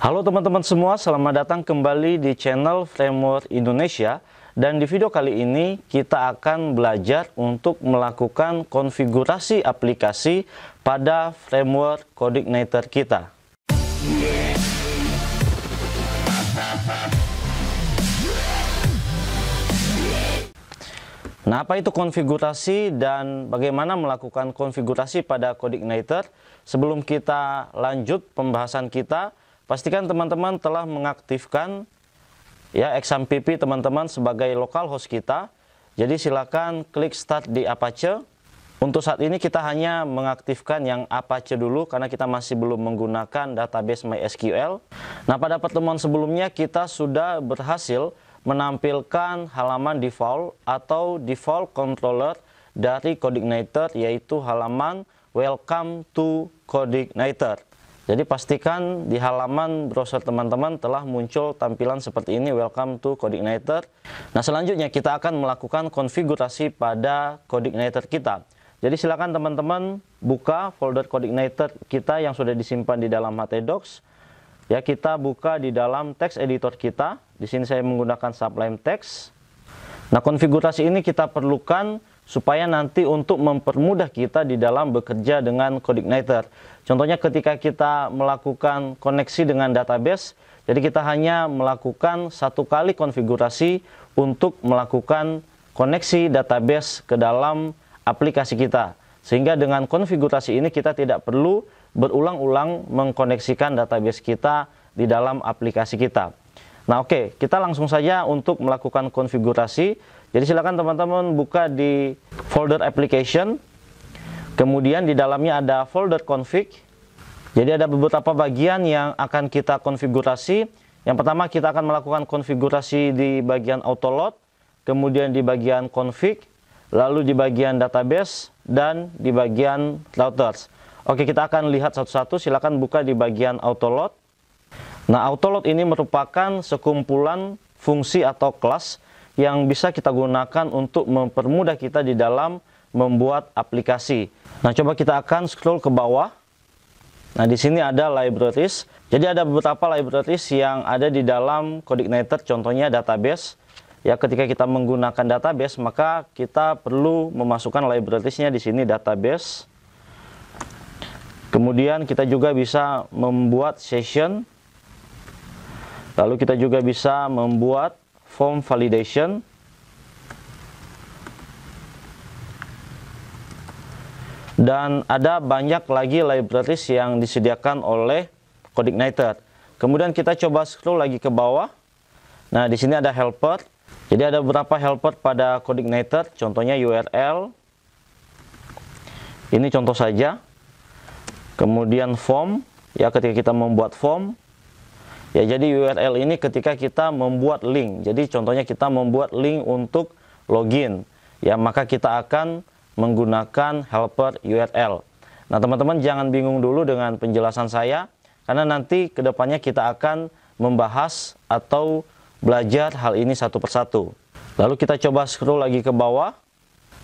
Halo teman-teman semua, selamat datang kembali di channel Framework Indonesia dan di video kali ini kita akan belajar untuk melakukan konfigurasi aplikasi pada framework Coordinator kita. Nah, apa itu konfigurasi dan bagaimana melakukan konfigurasi pada Coordinator? Sebelum kita lanjut pembahasan kita, pastikan teman-teman telah mengaktifkan ya XMPP teman-teman sebagai lokal host kita. Jadi silakan klik start di Apache. Untuk saat ini kita hanya mengaktifkan yang Apache dulu karena kita masih belum menggunakan database MySQL. Nah pada pertemuan sebelumnya kita sudah berhasil menampilkan halaman default atau default controller dari Codeigniter yaitu halaman welcome to Codeigniter. Jadi pastikan di halaman browser teman-teman telah muncul tampilan seperti ini Welcome to CodeIgniter. Nah selanjutnya kita akan melakukan konfigurasi pada CodeIgniter kita. Jadi silakan teman-teman buka folder CodeIgniter kita yang sudah disimpan di dalam htdocs. Ya kita buka di dalam text editor kita. Di sini saya menggunakan Sublime Text. Nah konfigurasi ini kita perlukan supaya nanti untuk mempermudah kita di dalam bekerja dengan CodeIgniter. Contohnya ketika kita melakukan koneksi dengan database, jadi kita hanya melakukan satu kali konfigurasi untuk melakukan koneksi database ke dalam aplikasi kita. Sehingga dengan konfigurasi ini kita tidak perlu berulang-ulang mengkoneksikan database kita di dalam aplikasi kita. Nah oke, okay, kita langsung saja untuk melakukan konfigurasi jadi silakan teman-teman buka di folder application. Kemudian di dalamnya ada folder config. Jadi ada beberapa bagian yang akan kita konfigurasi. Yang pertama kita akan melakukan konfigurasi di bagian auto load, kemudian di bagian config, lalu di bagian database dan di bagian routers. Oke, kita akan lihat satu-satu. Silakan buka di bagian auto load. Nah, auto load ini merupakan sekumpulan fungsi atau kelas yang bisa kita gunakan untuk mempermudah kita di dalam membuat aplikasi. Nah, coba kita akan scroll ke bawah. Nah, di sini ada libraries. Jadi ada beberapa libraries yang ada di dalam Codeigniter, contohnya database. Ya, ketika kita menggunakan database, maka kita perlu memasukkan libraries-nya di sini database. Kemudian kita juga bisa membuat session. Lalu kita juga bisa membuat form validation dan ada banyak lagi libraries yang disediakan oleh Codeigniter. Kemudian kita coba scroll lagi ke bawah. Nah, di sini ada helper. Jadi ada beberapa helper pada Codeigniter, contohnya URL. Ini contoh saja. Kemudian form, ya ketika kita membuat form, Ya, jadi URL ini ketika kita membuat link. Jadi contohnya kita membuat link untuk login. Ya, maka kita akan menggunakan helper URL. Nah, teman-teman jangan bingung dulu dengan penjelasan saya karena nanti kedepannya kita akan membahas atau belajar hal ini satu persatu. Lalu kita coba scroll lagi ke bawah.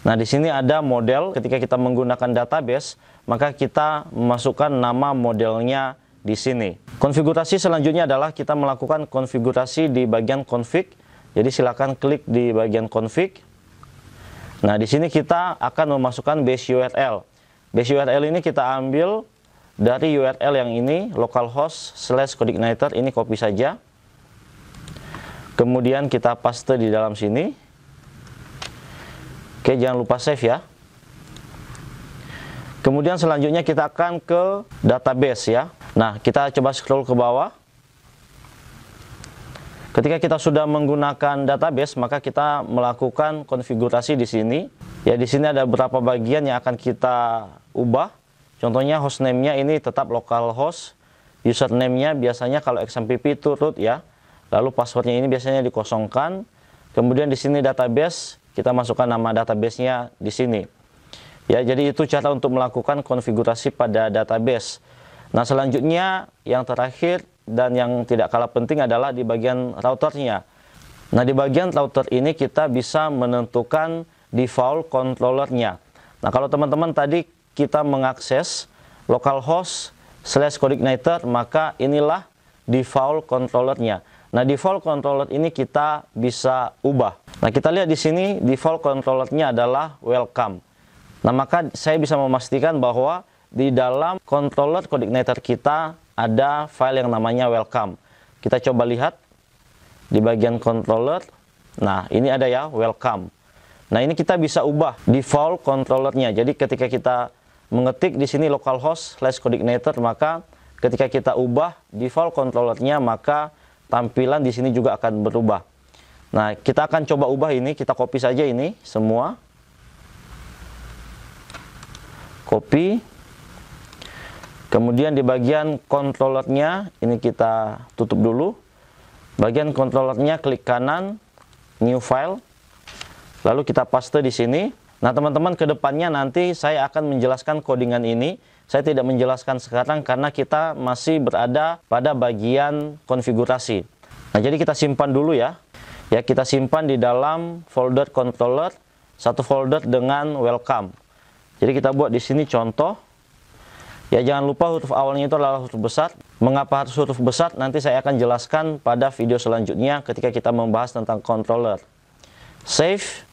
Nah, di sini ada model ketika kita menggunakan database, maka kita memasukkan nama modelnya di sini. Konfigurasi selanjutnya adalah kita melakukan konfigurasi di bagian config. Jadi silakan klik di bagian config. Nah, di sini kita akan memasukkan base URL. Base URL ini kita ambil dari URL yang ini localhost slash codeigniter, ini copy saja. Kemudian kita paste di dalam sini. Oke, jangan lupa save ya. Kemudian selanjutnya kita akan ke database ya. Nah, kita coba scroll ke bawah. Ketika kita sudah menggunakan database, maka kita melakukan konfigurasi di sini. Ya, di sini ada beberapa bagian yang akan kita ubah. Contohnya hostname-nya ini tetap localhost, username-nya biasanya kalau XMPP itu root ya. Lalu passwordnya ini biasanya dikosongkan. Kemudian di sini database, kita masukkan nama databasenya di sini. Ya, jadi itu cara untuk melakukan konfigurasi pada database. Nah selanjutnya yang terakhir dan yang tidak kalah penting adalah di bagian routernya. Nah di bagian router ini kita bisa menentukan default controllernya. Nah kalau teman-teman tadi kita mengakses localhost slash coordinator maka inilah default controllernya. Nah default controller ini kita bisa ubah. Nah kita lihat di sini default controllernya adalah welcome. Nah maka saya bisa memastikan bahwa di dalam controller coordinator kita ada file yang namanya welcome. Kita coba lihat di bagian controller. Nah, ini ada ya welcome. Nah, ini kita bisa ubah default controllernya. Jadi ketika kita mengetik di sini localhost slash coordinator, maka ketika kita ubah default controllernya, maka tampilan di sini juga akan berubah. Nah, kita akan coba ubah ini, kita copy saja ini semua. Copy Kemudian di bagian controllernya ini kita tutup dulu. Bagian controllernya klik kanan, new file. Lalu kita paste di sini. Nah teman-teman kedepannya nanti saya akan menjelaskan codingan ini. Saya tidak menjelaskan sekarang karena kita masih berada pada bagian konfigurasi. Nah jadi kita simpan dulu ya. Ya kita simpan di dalam folder controller. Satu folder dengan welcome. Jadi kita buat di sini contoh Ya jangan lupa huruf awalnya itu adalah huruf besar. Mengapa harus huruf besar? Nanti saya akan jelaskan pada video selanjutnya ketika kita membahas tentang controller. Save.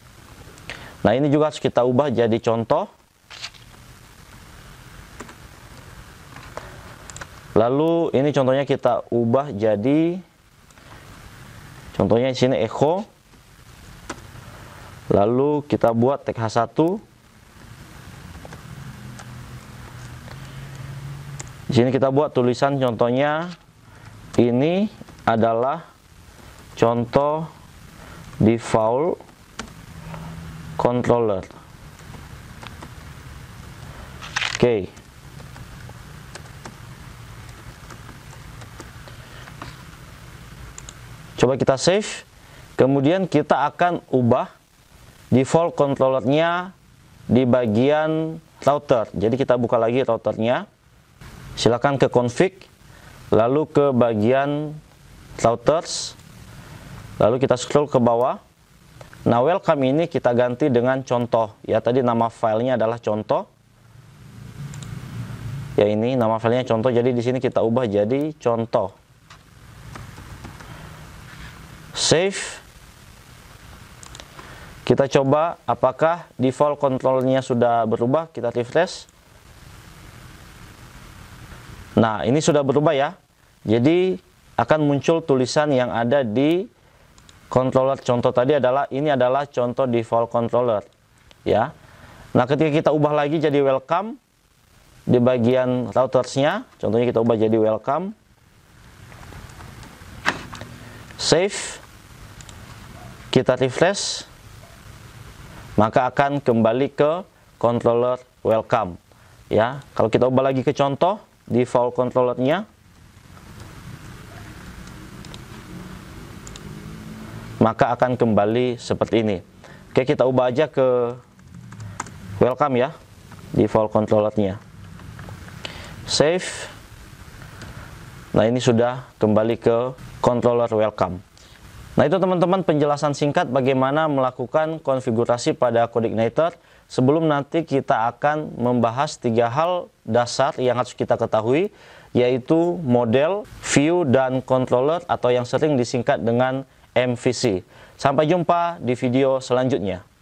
Nah ini juga harus kita ubah jadi contoh. Lalu ini contohnya kita ubah jadi contohnya di sini echo. Lalu kita buat h 1 Di sini kita buat tulisan contohnya ini adalah contoh default controller. Oke. Okay. Coba kita save. Kemudian kita akan ubah default controllernya di bagian router. Jadi kita buka lagi routernya silakan ke config lalu ke bagian routers lalu kita scroll ke bawah nah welcome ini kita ganti dengan contoh ya tadi nama filenya adalah contoh ya ini nama filenya contoh jadi di sini kita ubah jadi contoh save kita coba apakah default kontrolnya sudah berubah kita refresh Nah, ini sudah berubah ya. Jadi akan muncul tulisan yang ada di controller contoh tadi adalah ini adalah contoh default controller. Ya. Nah, ketika kita ubah lagi jadi welcome di bagian routersnya, contohnya kita ubah jadi welcome. Save. Kita refresh. Maka akan kembali ke controller welcome. Ya, kalau kita ubah lagi ke contoh default controllernya maka akan kembali seperti ini oke kita ubah aja ke welcome ya default controllernya save nah ini sudah kembali ke controller welcome nah itu teman-teman penjelasan singkat bagaimana melakukan konfigurasi pada kode igniter sebelum nanti kita akan membahas tiga hal dasar yang harus kita ketahui yaitu model, view, dan controller atau yang sering disingkat dengan MVC. Sampai jumpa di video selanjutnya.